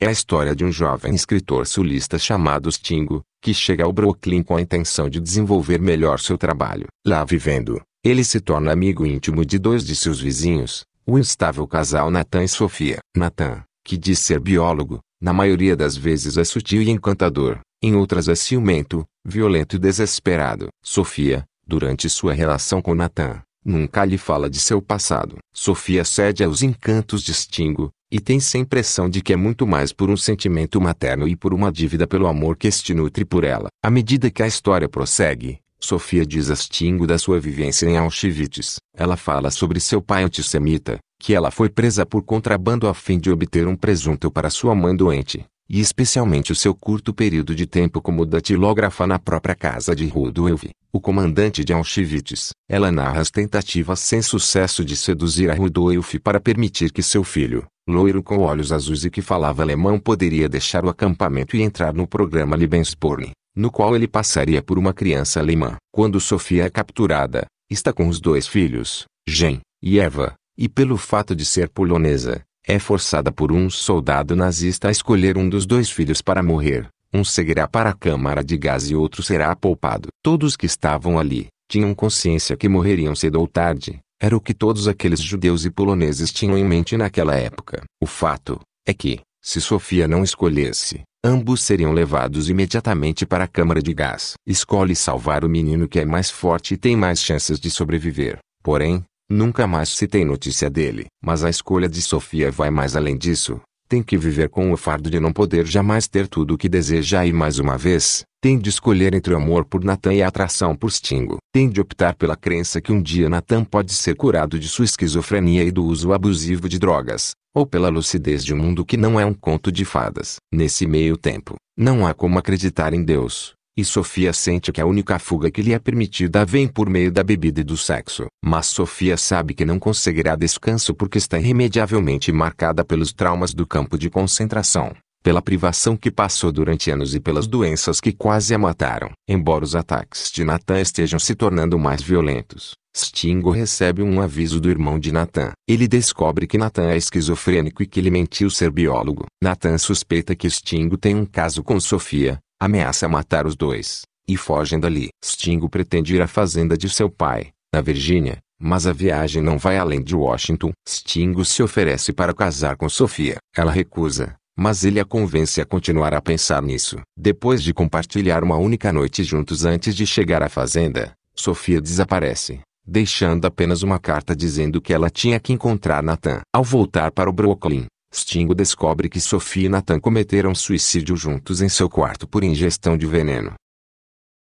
É a história de um jovem escritor sulista chamado Stingo, que chega ao Brooklyn com a intenção de desenvolver melhor seu trabalho. Lá vivendo, ele se torna amigo íntimo de dois de seus vizinhos, o instável casal Nathan e Sofia. Nathan, que diz ser biólogo, na maioria das vezes é sutil e encantador, em outras é ciumento, violento e desesperado. Sofia, durante sua relação com Nathan, nunca lhe fala de seu passado. Sofia cede aos encantos de Stingo, e tem-se a impressão de que é muito mais por um sentimento materno e por uma dívida pelo amor que este nutre por ela. À medida que a história prossegue, Sofia diz astingo da sua vivência em Auschwitz. Ela fala sobre seu pai antissemita, que ela foi presa por contrabando a fim de obter um presunto para sua mãe doente, e especialmente o seu curto período de tempo como datilógrafa na própria casa de Rudolf, o comandante de Auschwitz. Ela narra as tentativas sem sucesso de seduzir a Rudolf para permitir que seu filho, loiro com olhos azuis e que falava alemão, poderia deixar o acampamento e entrar no programa Lebensborn, no qual ele passaria por uma criança alemã. Quando Sofia é capturada, está com os dois filhos, Jen e Eva, e pelo fato de ser polonesa, é forçada por um soldado nazista a escolher um dos dois filhos para morrer. Um seguirá para a câmara de gás e outro será poupado. Todos que estavam ali tinham consciência que morreriam cedo ou tarde. Era o que todos aqueles judeus e poloneses tinham em mente naquela época. O fato é que, se Sofia não escolhesse, ambos seriam levados imediatamente para a câmara de gás. Escolhe salvar o menino que é mais forte e tem mais chances de sobreviver. Porém, Nunca mais se tem notícia dele. Mas a escolha de Sofia vai mais além disso. Tem que viver com o fardo de não poder jamais ter tudo o que deseja e mais uma vez, tem de escolher entre o amor por Natan e a atração por Stingo. Tem de optar pela crença que um dia Natan pode ser curado de sua esquizofrenia e do uso abusivo de drogas, ou pela lucidez de um mundo que não é um conto de fadas. Nesse meio tempo, não há como acreditar em Deus. E Sofia sente que a única fuga que lhe é permitida vem por meio da bebida e do sexo. Mas Sofia sabe que não conseguirá descanso porque está irremediavelmente marcada pelos traumas do campo de concentração, pela privação que passou durante anos e pelas doenças que quase a mataram. Embora os ataques de Natan estejam se tornando mais violentos, Stingo recebe um aviso do irmão de Natan. Ele descobre que Natan é esquizofrênico e que ele mentiu ser biólogo. Natan suspeita que Stingo tem um caso com Sofia, ameaça matar os dois, e fogem dali. Stingo pretende ir à fazenda de seu pai, na Virgínia, mas a viagem não vai além de Washington. Stingo se oferece para casar com Sofia. Ela recusa, mas ele a convence a continuar a pensar nisso. Depois de compartilhar uma única noite juntos antes de chegar à fazenda, Sofia desaparece, deixando apenas uma carta dizendo que ela tinha que encontrar Nathan. Ao voltar para o Brooklyn, Stingo descobre que Sophie e Nathan cometeram suicídio juntos em seu quarto por ingestão de veneno.